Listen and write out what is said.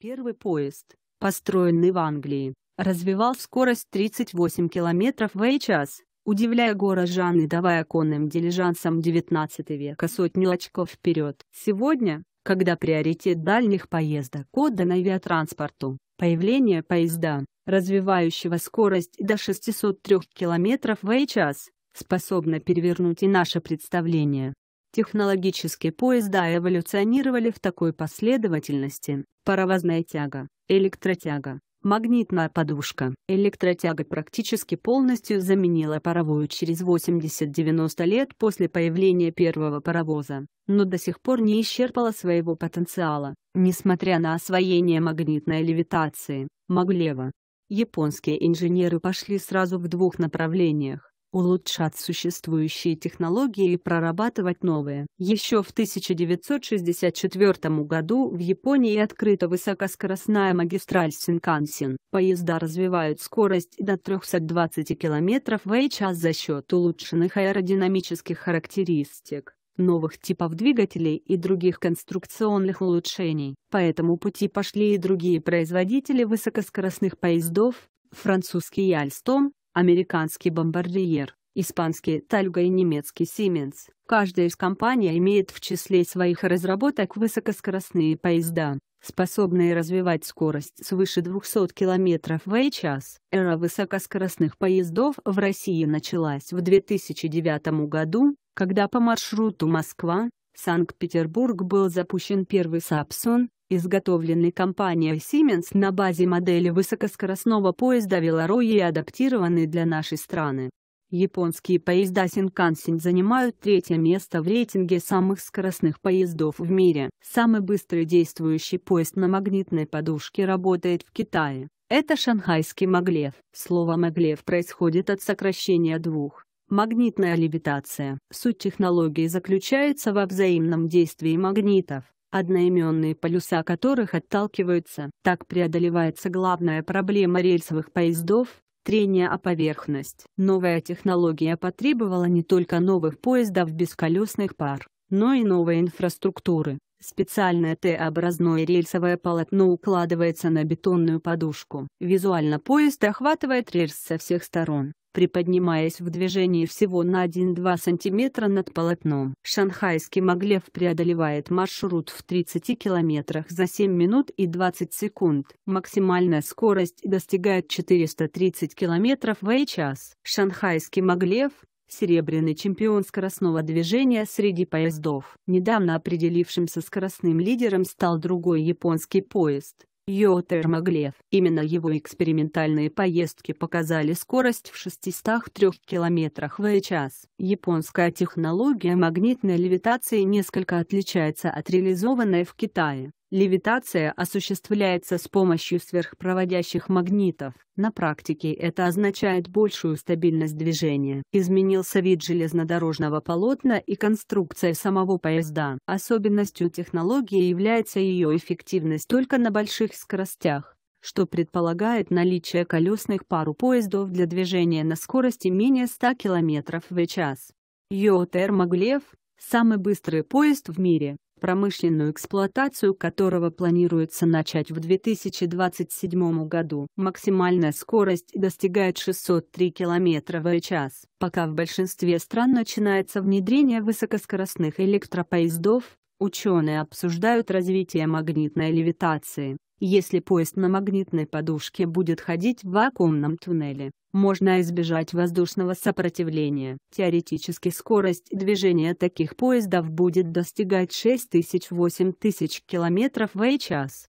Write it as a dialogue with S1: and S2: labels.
S1: Первый поезд, построенный в Англии, развивал скорость 38 км в час, удивляя горожан и давая конным дилижансам XIX века сотню очков вперед. Сегодня, когда приоритет дальних поездок отдан авиатранспорту, появление поезда, развивающего скорость до 603 км в час, способно перевернуть и наше представление Технологические поезда эволюционировали в такой последовательности. Паровозная тяга, электротяга, магнитная подушка. Электротяга практически полностью заменила паровую через 80-90 лет после появления первого паровоза, но до сих пор не исчерпала своего потенциала, несмотря на освоение магнитной левитации, Маглева. Японские инженеры пошли сразу в двух направлениях улучшать существующие технологии и прорабатывать новые. Еще в 1964 году в Японии открыта высокоскоростная магистраль Синкансин. Поезда развивают скорость до 320 км в час за счет улучшенных аэродинамических характеристик новых типов двигателей и других конструкционных улучшений. По этому пути пошли и другие производители высокоскоростных поездов, французский Альстом американский бомбардиер, испанский Тальга и немецкий Siemens. Каждая из компаний имеет в числе своих разработок высокоскоростные поезда, способные развивать скорость свыше 200 км в час. Эра высокоскоростных поездов в России началась в 2009 году, когда по маршруту Москва, Санкт-Петербург был запущен первый Сапсон, изготовленный компанией Siemens на базе модели высокоскоростного поезда Велорой и адаптированный для нашей страны. Японские поезда Синкансен занимают третье место в рейтинге самых скоростных поездов в мире. Самый быстрый действующий поезд на магнитной подушке работает в Китае. Это шанхайский Маглев. Слово Маглев происходит от сокращения двух. Магнитная левитация. Суть технологии заключается во взаимном действии магнитов, одноименные полюса которых отталкиваются. Так преодолевается главная проблема рельсовых поездов – трение о поверхность. Новая технология потребовала не только новых поездов без колесных пар, но и новой инфраструктуры, Специальное Т-образное рельсовое полотно укладывается на бетонную подушку. Визуально поезд охватывает рельс со всех сторон, приподнимаясь в движении всего на 1-2 см над полотном. Шанхайский Маглев преодолевает маршрут в 30 км за 7 минут и 20 секунд. Максимальная скорость достигает 430 км в час. Шанхайский Маглев серебряный чемпион скоростного движения среди поездов. Недавно определившимся скоростным лидером стал другой японский поезд Йотер Именно его экспериментальные поездки показали скорость в 603 км в час. Японская технология магнитной левитации несколько отличается от реализованной в Китае. Левитация осуществляется с помощью сверхпроводящих магнитов. На практике это означает большую стабильность движения. Изменился вид железнодорожного полотна и конструкция самого поезда. Особенностью технологии является ее эффективность только на больших скоростях что предполагает наличие колесных пару поездов для движения на скорости менее 100 км в час. Йотер самый быстрый поезд в мире, промышленную эксплуатацию которого планируется начать в 2027 году. Максимальная скорость достигает 603 км в час. Пока в большинстве стран начинается внедрение высокоскоростных электропоездов, Ученые обсуждают развитие магнитной левитации. Если поезд на магнитной подушке будет ходить в вакуумном туннеле, можно избежать воздушного сопротивления. Теоретически скорость движения таких поездов будет достигать 6000-8000 км в час.